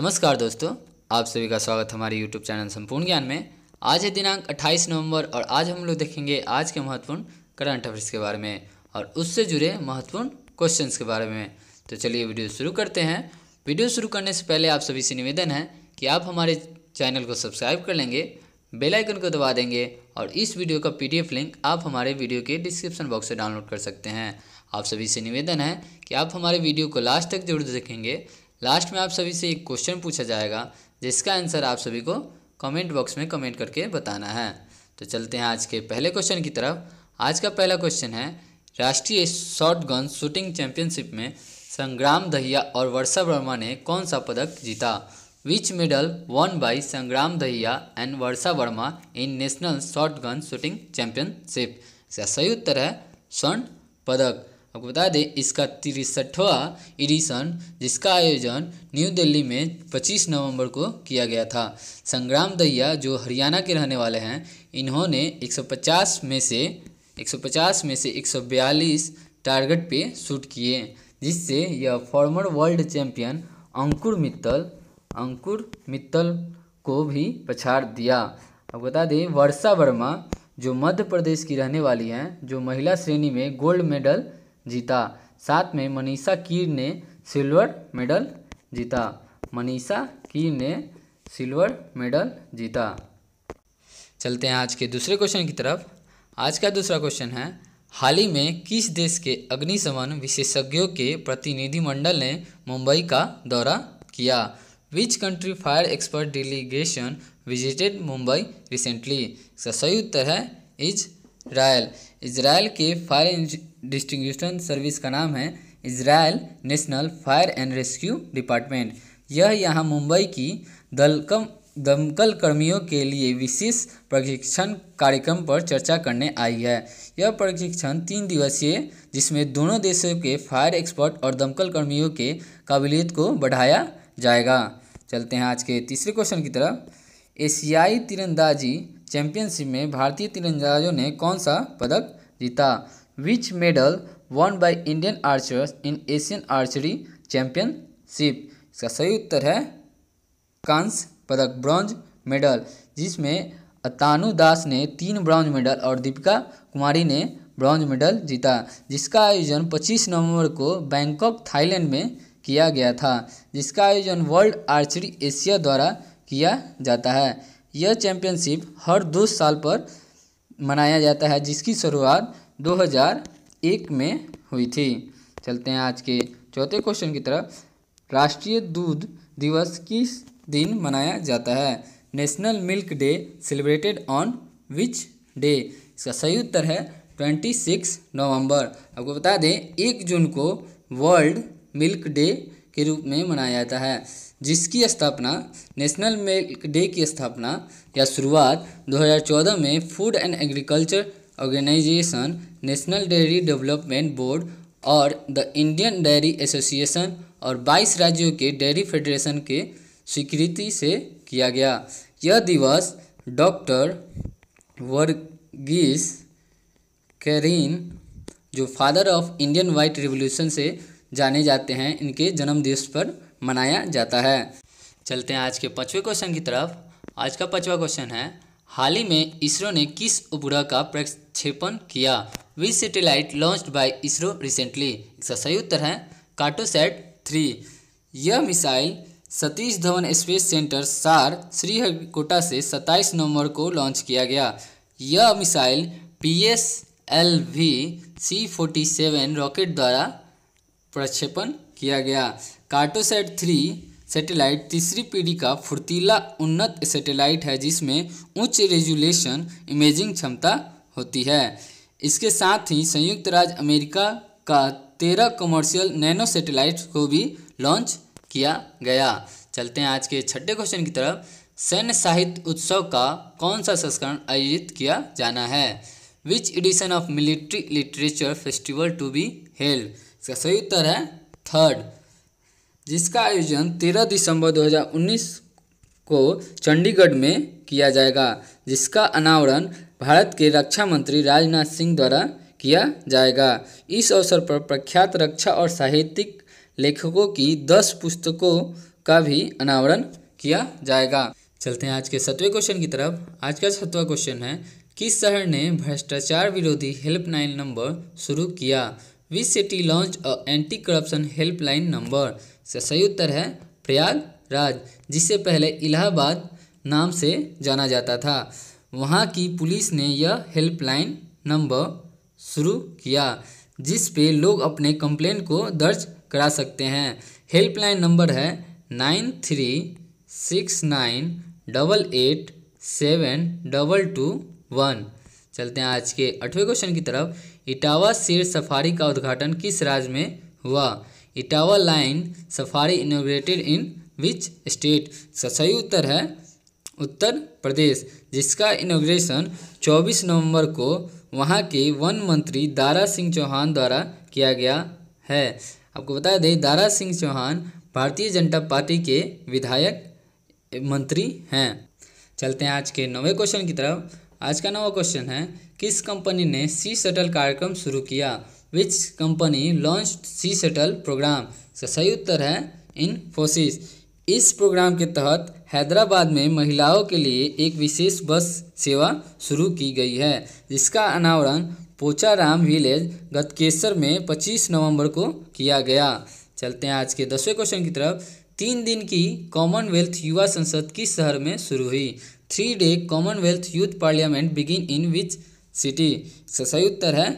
नमस्कार दोस्तों आप सभी का स्वागत हमारे YouTube चैनल संपूर्ण ज्ञान में आज है दिनांक 28 नवंबर और आज हम लोग देखेंगे आज के महत्वपूर्ण करंट अफेयर्स के बारे में और उससे जुड़े महत्वपूर्ण क्वेश्चंस के बारे में तो चलिए वीडियो शुरू करते हैं वीडियो शुरू करने से पहले आप सभी से निवेदन है कि आप हमारे चैनल को सब्सक्राइब कर लेंगे बेलाइकन को दबा देंगे और इस वीडियो का पी लिंक आप हमारे वीडियो के डिस्क्रिप्शन बॉक्स से डाउनलोड कर सकते हैं आप सभी से निवेदन है कि आप हमारे वीडियो को लास्ट तक जरूर देखेंगे लास्ट में आप सभी से एक क्वेश्चन पूछा जाएगा जिसका आंसर आप सभी को कमेंट बॉक्स में कमेंट करके बताना है तो चलते हैं आज के पहले क्वेश्चन की तरफ आज का पहला क्वेश्चन है राष्ट्रीय शॉर्ट गन शूटिंग चैंपियनशिप में संग्राम दहिया और वर्षा वर्मा ने कौन सा पदक जीता विच medal one by Sangram Dahiya and Varsha Verma in national shotgun shooting championship इसका सही उत्तर है स्वर्ण पदक आपको बता दें इसका तिरसठवा एडिशन जिसका आयोजन न्यू दिल्ली में 25 नवंबर को किया गया था संग्राम दैया जो हरियाणा के रहने वाले हैं इन्होंने 150 में से 150 में से 142 टारगेट पे शूट किए जिससे यह former world champion Ankur Mittal Ankur Mittal को भी पछाड़ दिया आपको बता दें वर्षा वर्मा जो मध्य प्रदेश की रहने वाली हैं जो महिला श्रेणी में गोल्ड मेडल जीता साथ में मनीषा कीर ने सिल्वर मेडल जीता मनीषा कीर ने सिल्वर मेडल जीता चलते हैं आज के दूसरे क्वेश्चन की तरफ आज का दूसरा क्वेश्चन है हाल ही में किस देश के अग्निशमन विशेषज्ञों के प्रतिनिधिमंडल ने मुंबई का दौरा किया which country fire expert delegation visited Mumbai recently इसका सही उत्तर है इजराइल इजराइल के फायर डिस्ट्रीब्यूशन सर्विस का नाम है Israel national fire and rescue department यह यहाँ मुंबई की दलकम दमकल कर्मियों के लिए विशेष प्रशिक्षण कार्यक्रम पर चर्चा करने आई है यह प्रशिक्षण तीन दिवसीय जिसमें दोनों देशों के फायर एक्सपर्ट और दमकल कर्मियों के काबिलियत को बढ़ाया जाएगा चलते हैं आज के तीसरे क्वेश्चन की तरफ एशियाई तीरंदाजी चैंपियनशिप में भारतीय तीरंदाजों ने कौन सा पदक जीता which medal won by Indian archers in Asian Archery Championship इसका सही उत्तर है कांस्य पदक ब्रॉन्ज मेडल जिसमें अतानु दास ने तीन ब्रॉन्ज मेडल और दीपिका कुमारी ने ब्रॉन्ज मेडल जीता जिसका आयोजन 25 नवंबर को बैंकॉक थाईलैंड में किया गया था जिसका आयोजन वर्ल्ड आर्चरी एशिया द्वारा किया जाता है यह चैंपियनशिप हर दो साल पर मनाया जाता है जिसकी शुरुआत 2001 में हुई थी चलते हैं आज के चौथे क्वेश्चन की तरफ राष्ट्रीय दूध दिवस किस दिन मनाया जाता है national milk day celebrated on which day इसका सही उत्तर है 26 नवंबर आपको बता दें एक जून को वर्ल्ड मिल्क डे के रूप में मनाया जाता है जिसकी स्थापना नेशनल मिल्क डे की स्थापना या शुरुआत 2014 में food and agriculture organisation national dairy development board और द इंडियन डेयरी एसोसिएशन और 22 राज्यों के डेयरी फेडरेशन के स्वीकृति से किया गया यह दिवस डॉक्टर वर्गीस कैरिन जो father of Indian white revolution से जाने जाते हैं इनके जन्म दिवस पर मनाया जाता है चलते हैं आज के पाँचवें क्वेश्चन की तरफ आज का पाँचवा क्वेश्चन है हाल ही में इसरो ने किस उपग्रह का प्रक्षेपण किया which satellite launch by ISRO recently इसका सही उत्तर है काटोसैट थ्री यह missile Satish Dhawan space centre SHAR Sriharikota से 27 नवंबर को लॉन्च किया गया यह missile P S L V C forty seven rocket द्वारा प्रक्षेपण किया गया कार्टोसैट थ्री सैटेलाइट तीसरी पीढ़ी का फुर्तीला उन्नत सैटेलाइट है जिसमें उच्च रेजुलेशन इमेजिंग क्षमता होती है इसके साथ ही संयुक्त राज्य अमेरिका का तेरह कमर्शियल नैनो सैटेलाइट को भी लॉन्च किया गया चलते हैं आज के छठे क्वेश्चन की तरफ सैन्य साहित्य उत्सव का कौन सा संस्करण आयोजित किया जाना है which edition of military literature festival to be held इसका सही उत्तर है थर्ड जिसका आयोजन 13 दिसंबर 2019 को चंडीगढ़ में किया जाएगा जिसका अनावरण भारत के रक्षा मंत्री राजनाथ सिंह द्वारा किया जाएगा इस अवसर पर प्रख्यात रक्षा और साहित्यिक लेखकों की दस पुस्तकों का भी अनावरण किया जाएगा चलते हैं आज के सतवें क्वेश्चन की तरफ आज का सतवा क्वेश्चन है किस शहर ने भ्रष्टाचार विरोधी हेल्पलाइन नंबर शुरू किया which city launch a anti corruption helpline number सही उत्तर है प्रयागराज जिससे पहले इलाहाबाद नाम से जाना जाता था वहाँ की पुलिस ने यह हेल्पलाइन नंबर शुरू किया जिस पे लोग अपने कंप्लेन को दर्ज करा सकते हैं हेल्पलाइन नंबर है nine three six nine double eight seven double two one चलते हैं आज के अठवें क्वेश्चन की तरफ इटावा शेर सफारी का उद्घाटन किस राज्य में हुआ Etawah lion safari inaugurated in which state सही उत्तर है उत्तर प्रदेश जिसका इनोग्रेशन 24 नवंबर को वहां के वन मंत्री दारा सिंह चौहान द्वारा किया गया है आपको बता दें दारा सिंह चौहान भारतीय जनता पार्टी के विधायक मंत्री हैं चलते हैं आज के नवे क्वेश्चन की तरफ आज का नवा क्वेश्चन है किस कंपनी ने सी शटल कार्यक्रम शुरू किया which company launch sea shuttle programme इसका सही उत्तर है इन्फोसिस इस प्रोग्राम के तहत हैदराबाद में महिलाओं के लिए एक विशेष बस सेवा शुरू की गई है जिसका अनावरण पोचाराम विलेज गतकेसर में 25 नवंबर को किया गया चलते हैं आज के दसवें क्वेश्चन की तरफ तीन दिन की कॉमनवेल्थ युवा संसद किस शहर में शुरू हुई three day Commonwealth youth parliament begin in which city सही उत्तर है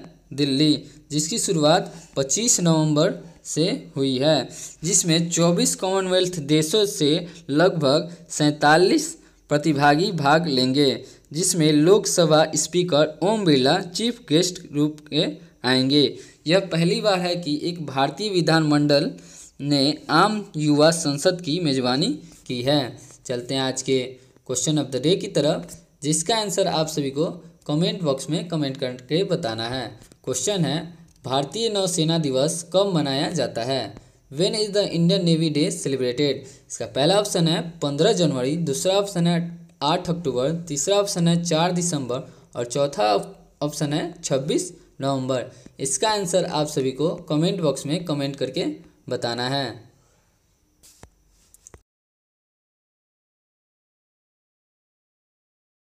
दिल्ली जिसकी शुरुआत 25 नवंबर से हुई है जिसमें 24 कॉमनवेल्थ देशों से लगभग सैंतालीस प्रतिभागी भाग लेंगे जिसमें Lok Sabha speaker Om Birla chief guest रूप के आएंगे यह पहली बार है कि एक भारतीय विधानमंडल ने आम युवा संसद की मेजबानी की है चलते हैं आज के क्वेश्चन ऑफ द डे की तरफ जिसका आंसर आप सभी को कमेंट बॉक्स में कमेंट करके बताना है क्वेश्चन है भारतीय नौसेना दिवस कब मनाया जाता है when is the Indian navy day celebrated इसका पहला ऑप्शन है पंद्रह जनवरी दूसरा ऑप्शन है आठ अक्टूबर तीसरा ऑप्शन है चार दिसंबर और चौथा ऑप्शन है छब्बीस नवंबर इसका आंसर आप सभी को कमेंट बॉक्स में कमेंट करके बताना है